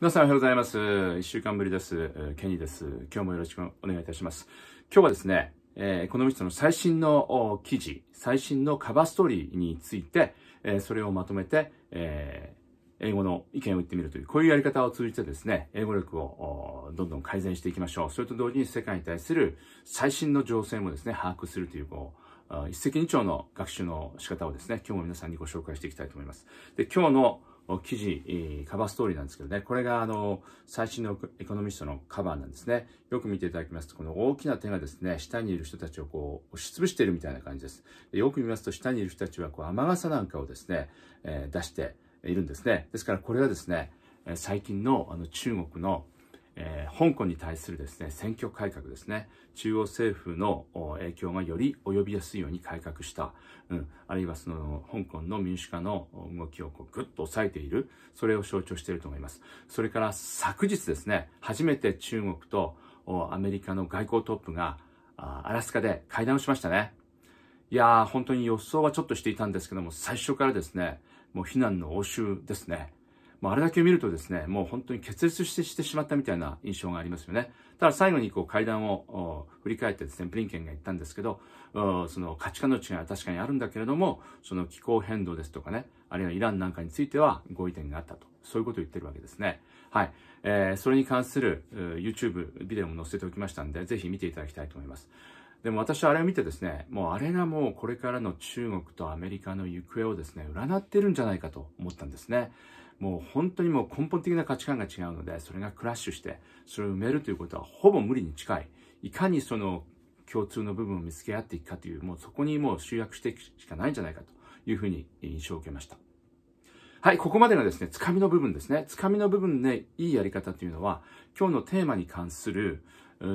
皆さんおはようございます。一週間ぶりです。ケニーです。今日もよろしくお願いいたします。今日はですね、えー、このミストの最新の記事、最新のカバーストーリーについて、えー、それをまとめて、えー、英語の意見を言ってみるという、こういうやり方を通じてですね、英語力をどんどん改善していきましょう。それと同時に世界に対する最新の情勢もですね、把握するという、こう、一石二鳥の学習の仕方をですね、今日も皆さんにご紹介していきたいと思います。で、今日の記事、カバーストーリーなんですけどね、これがあの、最新のエコノミストのカバーなんですね。よく見ていただきますと、この大きな手がですね、下にいる人たちをこう、押しつぶしているみたいな感じです。よく見ますと、下にいる人たちはこう、雨傘なんかをですね、えー、出しているんですね。ですからこれはですね、最近のあの中国のえー、香港に対するですね、選挙改革ですね、中央政府の影響がより及びやすいように改革した、うん、あるいはその、香港の民主化の動きをこうぐっと抑えている、それを象徴していると思います。それから昨日ですね、初めて中国とアメリカの外交トップが、アラスカで会談をしましたね。いやー、本当に予想はちょっとしていたんですけども、最初からですね、もう非難の応酬ですね。まあ、あれだけ見るとですね、もう本当に決裂してしてしまったみたいな印象がありますよね。ただ最後にこう会談を振り返ってですね、ブリンケンが言ったんですけど、その価値観の違いは確かにあるんだけれども、その気候変動ですとかね、あるいはイランなんかについては合意点があったと。そういうことを言ってるわけですね。はい。えー、それに関する YouTube ビデオも載せておきましたんで、ぜひ見ていただきたいと思います。でも私はあれを見てですね、もうあれがもうこれからの中国とアメリカの行方をですね、占ってるんじゃないかと思ったんですね。もう本当にもう根本的な価値観が違うので、それがクラッシュして、それを埋めるということはほぼ無理に近い。いかにその共通の部分を見つけ合っていくかという、もうそこにもう集約していくしかないんじゃないかというふうに印象を受けました。はい、ここまでがですね、つかみの部分ですね。つかみの部分で、ね、いいやり方というのは、今日のテーマに関する、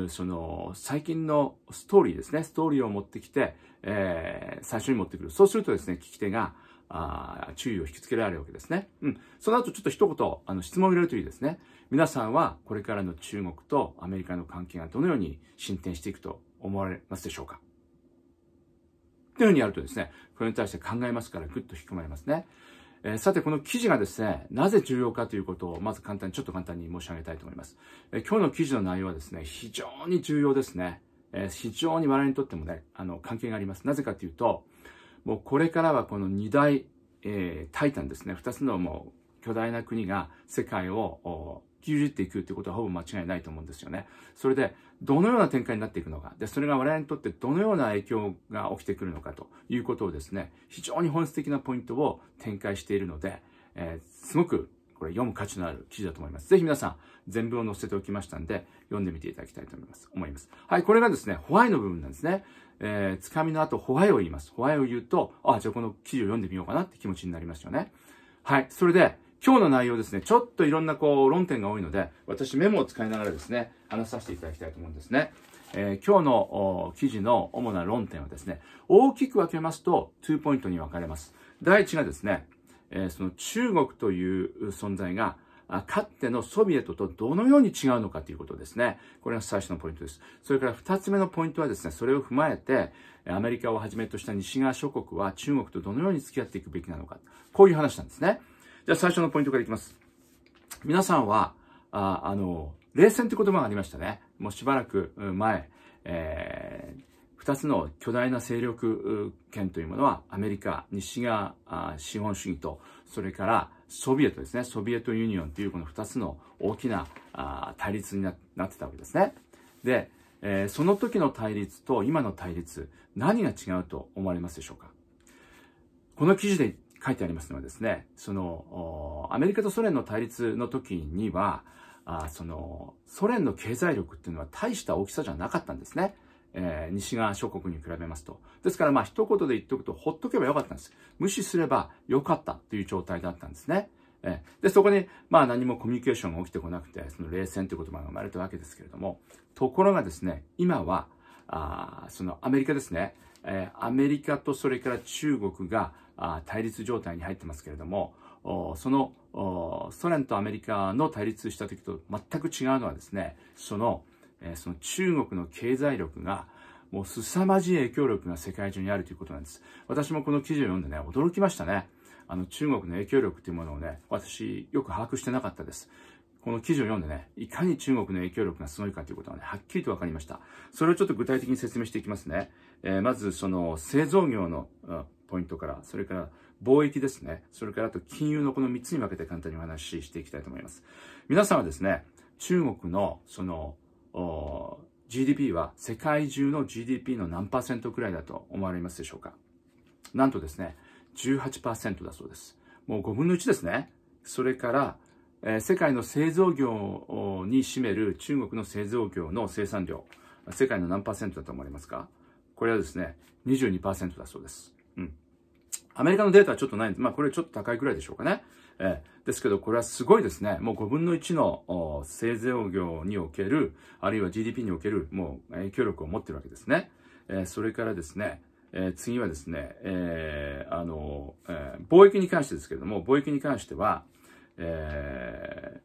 その、最近のストーリーですね、ストーリーを持ってきて、えー、最初に持ってくる。そうするとですね、聞き手が、あ注意を引きつけられるわけですね。うん。その後ちょっと一言、あの、質問を入れるといいですね。皆さんはこれからの中国とアメリカの関係がどのように進展していくと思われますでしょうかというふうにやるとですね、これに対して考えますからぐっと引き込まれますね。えー、さて、この記事がですね、なぜ重要かということを、まず簡単に、ちょっと簡単に申し上げたいと思います。えー、今日の記事の内容はですね、非常に重要ですね。えー、非常に我々にとってもね、あの、関係があります。なぜかというと、もうこれからはこの2大、えー、タイタンですね、2つのもう巨大な国が世界を牛耳っていくってことはほぼ間違いないと思うんですよね。それで、どのような展開になっていくのか。で、それが我々にとってどのような影響が起きてくるのかということをですね、非常に本質的なポイントを展開しているので、えー、すごくこれ読む価値のある記事だと思います。ぜひ皆さん、全文を載せておきましたんで、読んでみていただきたいと思います。思います。はい、これがですね、ホワイの部分なんですね。えー、つかみの後、ホワイを言います。ホワイを言うと、あ、じゃあこの記事を読んでみようかなって気持ちになりますよね。はい。それで、今日の内容ですね、ちょっといろんなこう論点が多いので、私メモを使いながらですね、話させていただきたいと思うんですね。えー、今日の記事の主な論点はですね、大きく分けますと2ポイントに分かれます。第一がですね、えー、その中国という存在がかつてのソビエトとどのように違うのかということですね。これが最初のポイントです。それから2つ目のポイントはですね、それを踏まえて、アメリカをはじめとした西側諸国は中国とどのように付き合っていくべきなのか。こういう話なんですね。じゃあ最初のポイントからいきます。皆さんは、ああの、冷戦って言葉がありましたね。もうしばらく前、えー2つの巨大な勢力圏というものは、アメリカ、西側資本主義と、それからソビエトですね、ソビエトユニオンというこの2つの大きな対立になってたわけですね。で、えその時の対立と今の対立、何が違うと思われますでしょうかこの記事で書いてありますのはですね、その、アメリカとソ連の対立の時には、あその、ソ連の経済力っていうのは大した大きさじゃなかったんですね。えー、西側諸国に比べますと。ですからまあ一言で言っておくと、ほっとけばよかったんです。無視すればよかったという状態だったんですね。えー、で、そこに、まあ何もコミュニケーションが起きてこなくて、その冷戦という言葉が生まれたわけですけれども、ところがですね、今は、あそのアメリカですね、えー、アメリカとそれから中国があ対立状態に入ってますけれども、そのソ連とアメリカの対立した時と全く違うのはですね、そのえその中国の経済力がもう凄まじい影響力が世界中にあるということなんです。私もこの記事を読んでね、驚きましたね。あの中国の影響力というものをね、私よく把握してなかったです。この記事を読んでね、いかに中国の影響力がすごいかということがね、はっきりと分かりました。それをちょっと具体的に説明していきますね。えー、まず、その製造業の、ポイントから、それから貿易ですね、それからあと金融のこの3つに分けて簡単にお話ししていきたいと思います。皆さんはですね、中国のその GDP は世界中の GDP の何パーセントくらいだと思われますでしょうかなんとですね、18%だそうです。もう5分の1ですね。それから、えー、世界の製造業に占める中国の製造業の生産量、世界の何パーセントだと思われますかこれはですね、22%だそうです。うん。アメリカのデータはちょっとないんです。まあこれちょっと高いくらいでしょうかね。えー、ですけど、これはすごいですね。もう5分の1の製造業における、あるいは GDP における、もう影響力を持ってるわけですね。えー、それからですね、えー、次はですね、えー、あの、えー、貿易に関してですけれども、貿易に関しては、え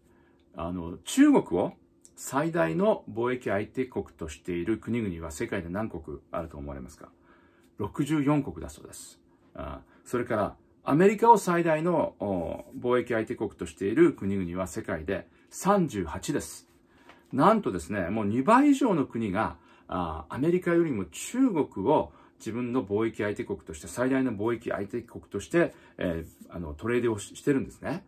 ー、あの、中国を最大の貿易相手国としている国々は世界で何国あると思われますか ?64 国だそうです。あそれから、アメリカを最大の貿易相手国としている国々は世界で38です。なんとですね、もう2倍以上の国がアメリカよりも中国を自分の貿易相手国として、最大の貿易相手国として、えー、あのトレードをしてるんですね。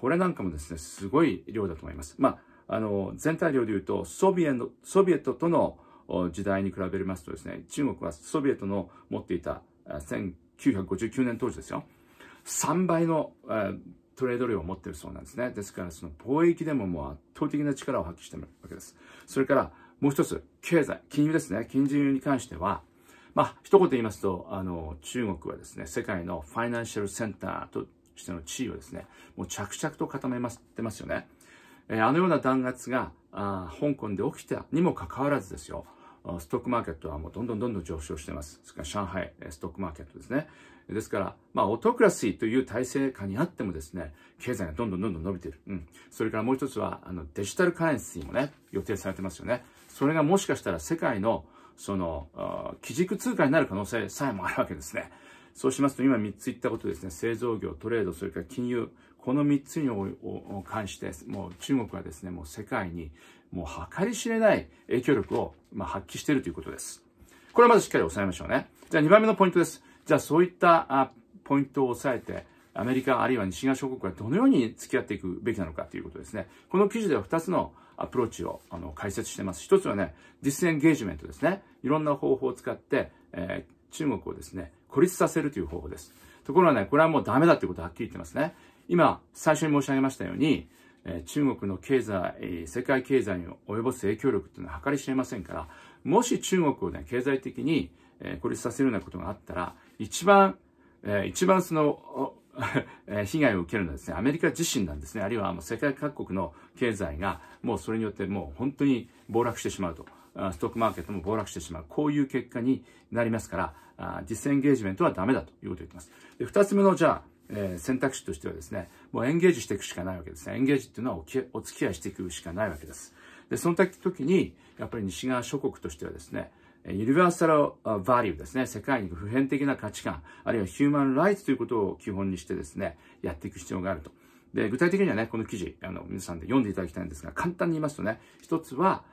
これなんかもですね、すごい量だと思います。まあ、あの、全体量で言うと、ソビエト、ソビエトとの時代に比べますとですね、中国はソビエトの持っていた1959年当時ですよ。3倍の、えー、トレード量を持ってるそうなんですね。ですから、その貿易でももう圧倒的な力を発揮してるわけです。それから、もう一つ、経済、金融ですね。金融に関しては、まあ、一言言いますと、あの、中国はですね、世界のファイナンシャルセンターとしての地位をですね、もう着々と固めまってますよね。えー、あのような弾圧があ、香港で起きたにもかかわらずですよ、ストックマーケットはもうどんどんどんどん上昇してます。ですから上海ストックマーケットですね。ですから、まあ、オトクラシーという体制下にあってもですね、経済がどんどんどんどん伸びている。うん。それからもう一つは、あの、デジタルカレンシーもね、予定されてますよね。それがもしかしたら世界の、その、基軸通貨になる可能性さえもあるわけですね。そうしますと、今3つ言ったことですね、製造業、トレード、それから金融、この3つに関して、もう中国はですね、もう世界にもう計り知れない影響力を、まあ、発揮しているということです。これはまずしっかり押さえましょうね。じゃあ2番目のポイントです。じゃあそういったあポイントを押さえて、アメリカあるいは西側諸国はどのように付き合っていくべきなのかということですね。この記事では2つのアプローチをあの解説しています。1つはね、ディスエンゲージメントですね。いろんな方法を使って、えー、中国をですね、孤立させるという方法です。ところがね、これはもうダメだということははっきり言ってますね。今、最初に申し上げましたように、中国の経済、世界経済に及ぼす影響力というのは計り知れませんから、もし中国をね、経済的に孤立させるようなことがあったら、一番、一番その、被害を受けるのはですね、アメリカ自身なんですね。あるいはもう世界各国の経済が、もうそれによってもう本当に暴落してしまうと。ストックマーケットも暴落してしまう。こういう結果になりますから、ディスエンゲージメントはダメだということを言ってます。で、二つ目の、じゃあ、えー、選択肢としてはですね、もうエンゲージしていくしかないわけですね。エンゲージっていうのはお付き合いしていくしかないわけです。で、その時に、やっぱり西側諸国としてはですね、ユニバーサルバリューですね、世界に普遍的な価値観、あるいはヒューマンライツということを基本にしてですね、やっていく必要があると。で、具体的にはね、この記事、あの、皆さんで読んでいただきたいんですが、簡単に言いますとね、一つは、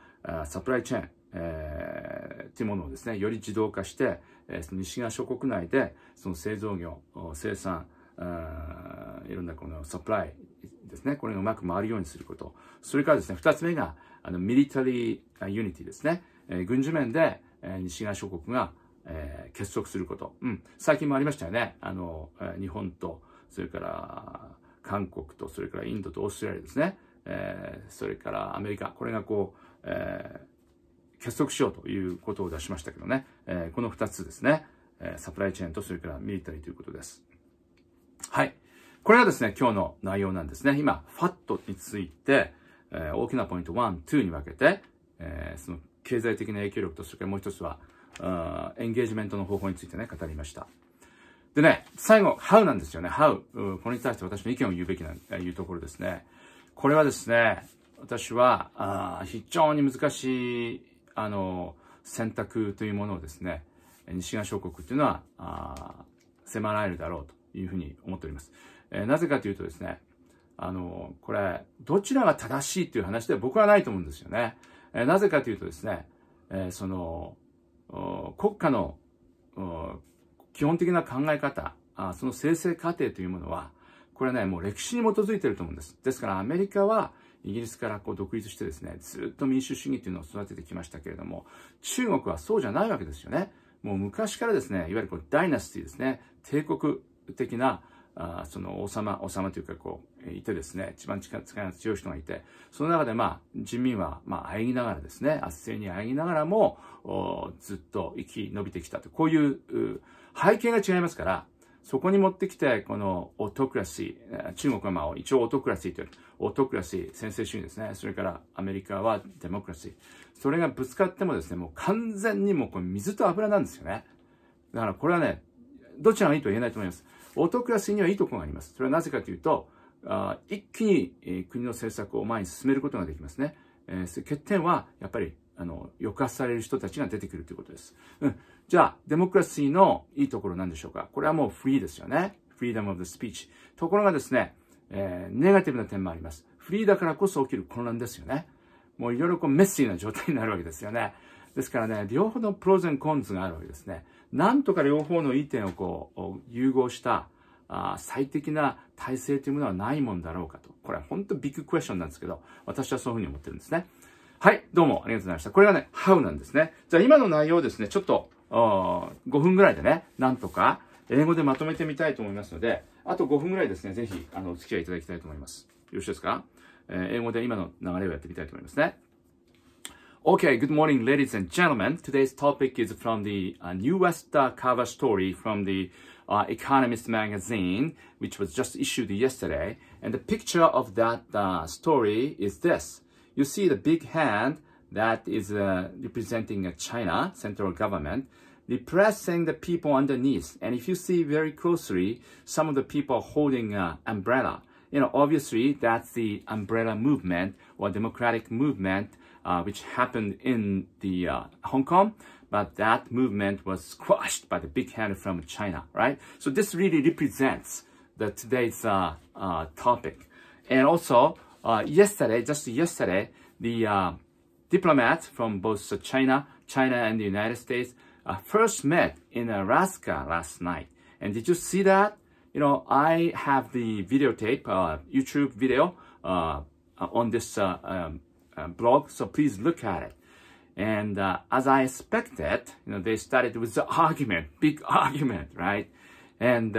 サプライチェーン、えー、というものをですね、より自動化して、その西側諸国内で、その製造業、生産、いろんなこのサプライですね、これがうまく回るようにすること。それからですね、二つ目が、あの、ミリタリーユニティですね。えー、軍事面で、えー、西側諸国が、えー、結束すること。うん。最近もありましたよね。あの、えー、日本と、それから、韓国と、それからインドとオーストラリアですね。えー、それからアメリカ。これがこう、えー、結束しようということを出しましたけどね、えー、この2つですね、えサプライチェーンとそれからミリタリーということです。はい。これがですね、今日の内容なんですね。今、ファットについて、え大きなポイント1、2に分けて、えその経済的な影響力とそれからもう一つは、エンゲージメントの方法についてね、語りました。でね、最後、How なんですよね。How。これに対して私の意見を言うべきな、いうところですね。これはですね、私は、あ非常に難しい、あの、選択というものをですね、西側諸国というのは、あ迫られるだろうというふうに思っております。えー、なぜかというとですね、あの、これ、どちらが正しいという話では僕はないと思うんですよね。えー、なぜかというとですね、えー、その、国家の基本的な考え方、あその生成過程というものは、これね、もう歴史に基づいていると思うんです。ですからアメリカは、イギリスからこう独立してですね、ずっと民主主義っていうのを育ててきましたけれども、中国はそうじゃないわけですよね。もう昔からですね、いわゆるこうダイナスティですね、帝国的な、あその王様、王様というかこう、いてですね、一番力強い人がいて、その中でまあ、人民はまあ、あえぎながらですね、圧政にあえぎながらも、ずっと生き延びてきたと。こういう背景が違いますから、そこに持ってきて、このオトクラシー、中国はまあ一応オトクラシーという、オトクラシー、先制主義ですね。それからアメリカはデモクラシー。それがぶつかってもですね、もう完全にもうこれ水と油なんですよね。だからこれはね、どちらがいいとは言えないと思います。オトクラシーにはいいところがあります。それはなぜかというと、あ一気に国の政策を前に進めることができますね。えー、欠点は、やっぱりあの、抑圧される人たちが出てくるということです。うん。じゃあ、デモクラシーのいいところなんでしょうかこれはもうフリーですよね。フリーダムオブスピーチ。ところがですね、えー、ネガティブな点もあります。フリーだからこそ起きる混乱ですよね。もういろいろこうメッシーな状態になるわけですよね。ですからね、両方のプロゼンコンズがあるわけですね。なんとか両方のいい点をこう、融合した、あ最適な体制というものはないもんだろうかと。これは本当ビッグクエスチョンなんですけど、私はそういうふうに思ってるんですね。はい、どうもありがとうございました。これがね、How なんですね。じゃあ今の内容ですね、ちょっと、5分ぐらいでね、なんとか、英語でまとめてみたいと思いますので、あと5分ぐらいですね、ぜひ、あの、お付き合いいただきたいと思います。よろしいですか、えー、英語で今の流れをやってみたいと思いますね。Okay, good morning, ladies and gentlemen. Today's topic is from the uh, newest w cover story from the uh, Economist magazine, which was just issued yesterday. And the picture of that story is this. you see the big hand that is uh, representing uh, China, central government, repressing the people underneath. And if you see very closely, some of the people holding uh, umbrella. You know, obviously that's the umbrella movement or democratic movement uh, which happened in the uh, Hong Kong, but that movement was squashed by the big hand from China, right? So this really represents the today's uh, uh, topic. And also, uh, yesterday, just yesterday, the uh, diplomats from both China, China and the United States uh, first met in Alaska last night. And did you see that? You know, I have the videotape, uh, YouTube video uh, on this uh, um, blog, so please look at it. And as I expected, you know, they started with the argument, big argument, right? And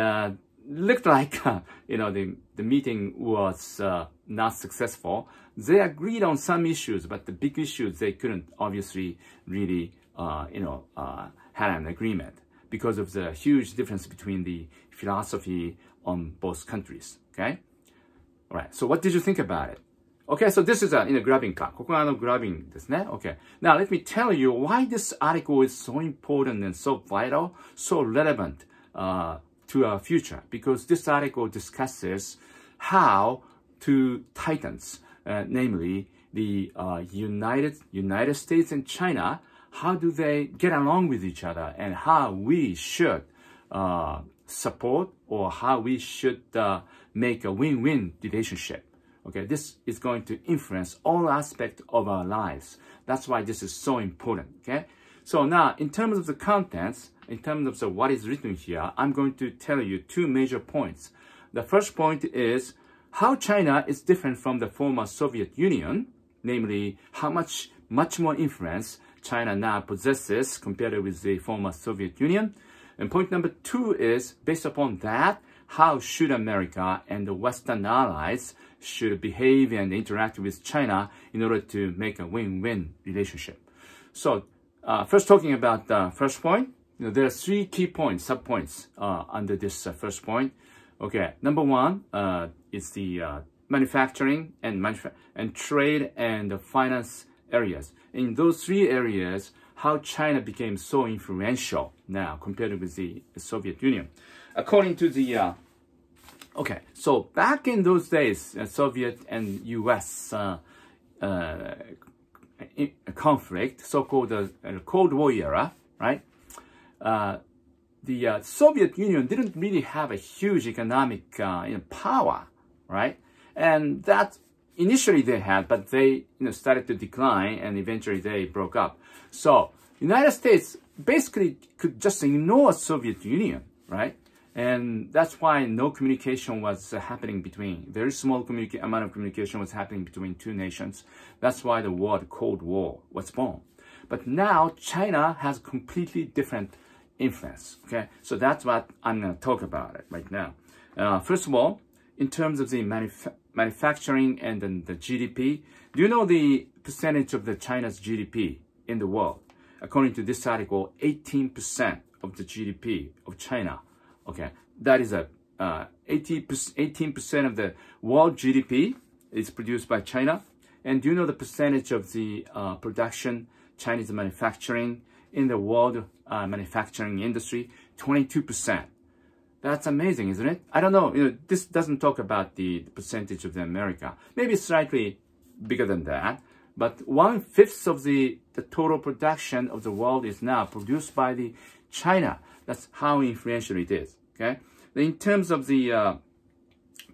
looked like, you know, the, the meeting was not successful. They agreed on some issues, but the big issues they couldn't obviously really, uh, you know, uh, had an agreement because of the huge difference between the philosophy on both countries. Okay, all right. So what did you think about it? Okay, so this is a in a grabbing car. ここがあの grabbing okay. Now let me tell you why this article is so important and so vital, so relevant uh, to our future. Because this article discusses how two titans, uh, namely the uh, United United States and China. How do they get along with each other, and how we should uh, support or how we should uh, make a win-win relationship? Okay, this is going to influence all aspects of our lives. That's why this is so important. Okay, so now in terms of the contents, in terms of the, what is written here, I'm going to tell you two major points. The first point is how China is different from the former Soviet Union, namely how much, much more influence China now possesses compared with the former Soviet Union. And point number two is, based upon that, how should America and the Western allies should behave and interact with China in order to make a win-win relationship. So uh, first talking about the first point, you know, there are three key points, sub-points uh, under this uh, first point. Okay, number one uh, is the uh, manufacturing and, and trade and finance areas. In those three areas, how China became so influential now compared with the Soviet Union. According to the, uh, okay, so back in those days, uh, Soviet and US uh, uh conflict, so-called uh, Cold War era, right? Uh, the uh, Soviet Union didn't really have a huge economic uh, you know, power, right? And that initially they had, but they you know, started to decline and eventually they broke up. So United States basically could just ignore Soviet Union, right? And that's why no communication was happening between, very small amount of communication was happening between two nations. That's why the war, the Cold War was born. But now China has completely different influence. Okay, so that's what I'm going to talk about it right now. Uh, first of all, in terms of the manuf manufacturing and then the GDP, do you know the percentage of the China's GDP in the world? According to this article, 18% of the GDP of China. Okay, that is a 18% uh, of the world GDP is produced by China. And do you know the percentage of the uh, production Chinese manufacturing in the world uh, manufacturing industry, 22%. That's amazing, isn't it? I don't know. You know, this doesn't talk about the percentage of the America. Maybe slightly bigger than that. But one fifth of the, the total production of the world is now produced by the China. That's how influential it is. Okay. In terms of the uh,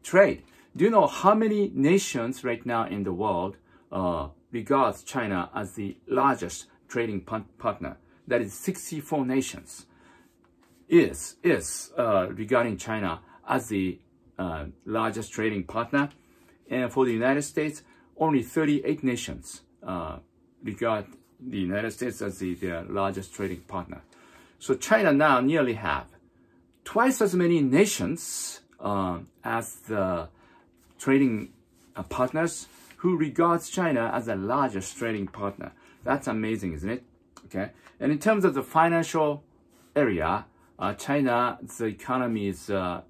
trade, do you know how many nations right now in the world uh, regards China as the largest trading partner? that is 64 nations, is, is uh, regarding China as the uh, largest trading partner. And for the United States, only 38 nations uh, regard the United States as the, their largest trading partner. So China now nearly have twice as many nations uh, as the trading uh, partners who regards China as the largest trading partner. That's amazing, isn't it? Okay, and in terms of the financial area, uh, China's economy is uh,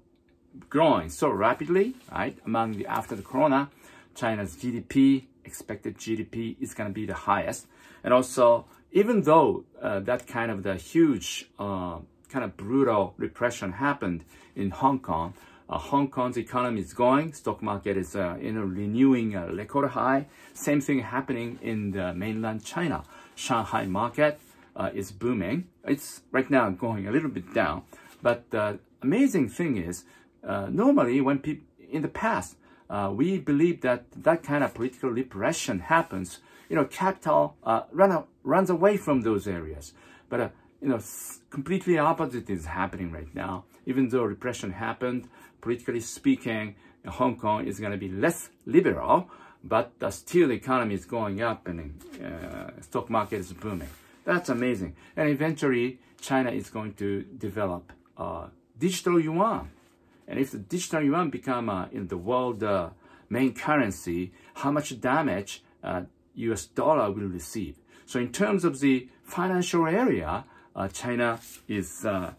growing so rapidly, right? Among the after the corona, China's GDP expected GDP is going to be the highest, and also even though uh, that kind of the huge uh, kind of brutal repression happened in Hong Kong, uh, Hong Kong's economy is going, stock market is uh, you renewing uh, record high. Same thing happening in the mainland China. Shanghai market uh, is booming. It's right now going a little bit down. But the amazing thing is, uh, normally when people, in the past, uh, we believe that that kind of political repression happens, you know, capital run, runs away from those areas. But you know, completely opposite is happening right now. Even though repression happened, politically speaking, Hong Kong is going to be less liberal, but the steel economy is going up and uh, stock market is booming. That's amazing. And eventually, China is going to develop digital yuan. And if the digital yuan become uh, in the world uh, main currency, how much damage U.S. Uh, dollar will receive? So in terms of the financial area, uh, China is uh,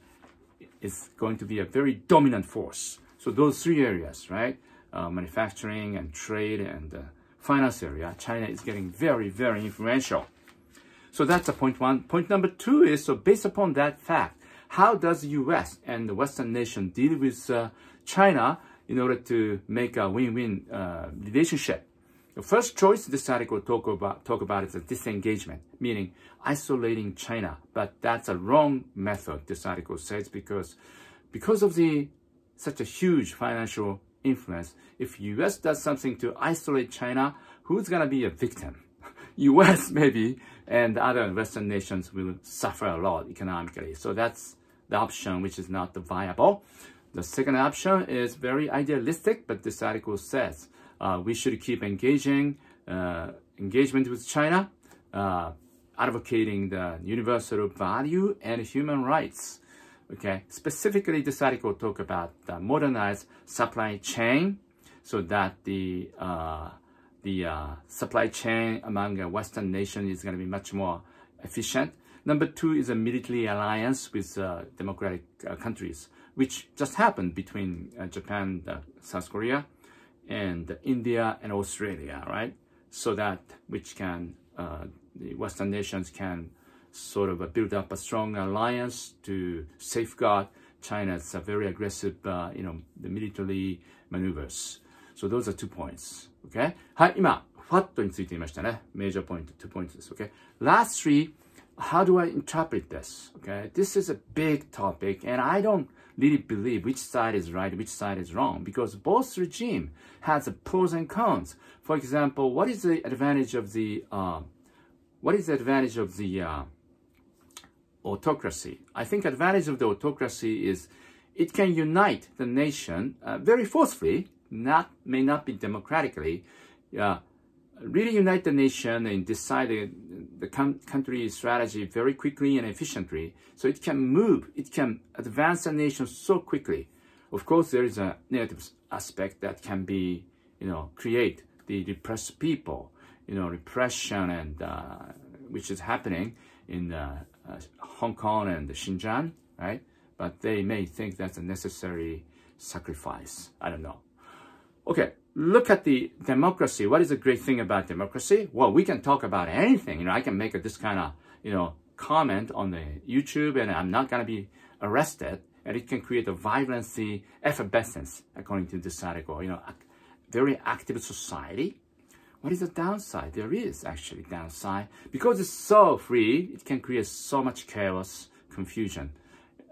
is going to be a very dominant force. So those three areas, right? uh, manufacturing and trade and uh, finance area, China is getting very, very influential. So that's a point one. Point number two is, so based upon that fact, how does U.S. and the Western nation deal with uh, China in order to make a win-win uh, relationship? The first choice this article talk about, talk about is a disengagement, meaning isolating China. But that's a wrong method, this article says, because because of the such a huge financial influence. If US does something to isolate China, who's going to be a victim? US maybe, and other Western nations will suffer a lot economically. So that's the option which is not viable. The second option is very idealistic, but this article says uh, we should keep engaging uh, engagement with China, uh, advocating the universal value and human rights Okay, specifically this article talk about the modernized supply chain so that the uh, the uh, supply chain among a Western nation is going to be much more efficient. Number two is a military alliance with uh, democratic uh, countries, which just happened between uh, Japan, South Korea, and India and Australia, right? So that which can uh, the Western nations can sort of build up a strong alliance to safeguard China's uh, very aggressive, uh, you know, the military maneuvers. So those are two points. Okay? はい、今、what について言いましたね。major eh? point, two points です。Okay? Lastly, how do I interpret this? Okay? This is a big topic and I don't really believe which side is right, which side is wrong because both regime has pros and cons. For example, what is the advantage of the, uh, what is the advantage of the, uh, autocracy. I think advantage of the autocracy is it can unite the nation uh, very forcefully, not may not be democratically, uh, really unite the nation and decide the, the country strategy very quickly and efficiently. So it can move, it can advance the nation so quickly. Of course, there is a negative aspect that can be, you know, create the repressed people, you know, repression and uh, which is happening in uh, uh, Hong Kong and Xinjiang, right? But they may think that's a necessary sacrifice. I don't know. Okay, look at the democracy. What is the great thing about democracy? Well, we can talk about anything. You know, I can make this kind of, you know, comment on the YouTube and I'm not going to be arrested. And it can create a vibrancy, effervescence, according to this article. You know, very active society what is the downside? There is actually downside. Because it's so free, it can create so much chaos, confusion.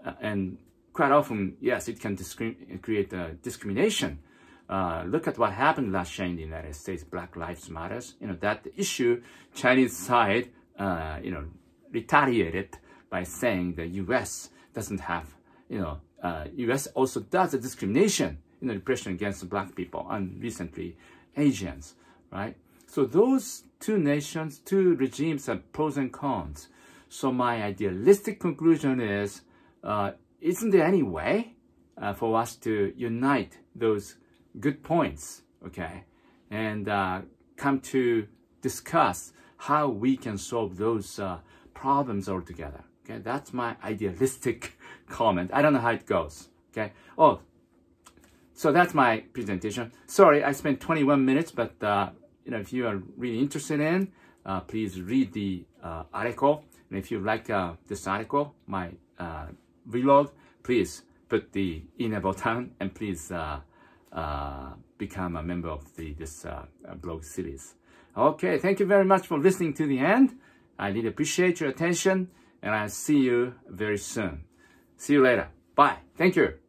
Uh, and quite often, yes, it can create uh, discrimination. Uh, look at what happened last year in the United States, Black Lives Matters. You know, that issue, Chinese side, uh, you know, retaliated by saying the U.S. doesn't have, you know, U.S. Uh, also does a discrimination, you know, repression against black people and recently Asians right? So those two nations, two regimes have pros and cons. So my idealistic conclusion is, uh, isn't there any way uh, for us to unite those good points, okay? And uh, come to discuss how we can solve those uh, problems altogether, okay? That's my idealistic comment. I don't know how it goes, okay? Oh, so that's my presentation. Sorry, I spent 21 minutes, but uh, you know, if you are really interested in, uh, please read the uh, article. And if you like uh, this article, my uh, vlog, please put the enable button and please uh, uh, become a member of the, this blog series. Okay, thank you very much for listening to the end. I really appreciate your attention and I'll see you very soon. See you later. Bye. Thank you.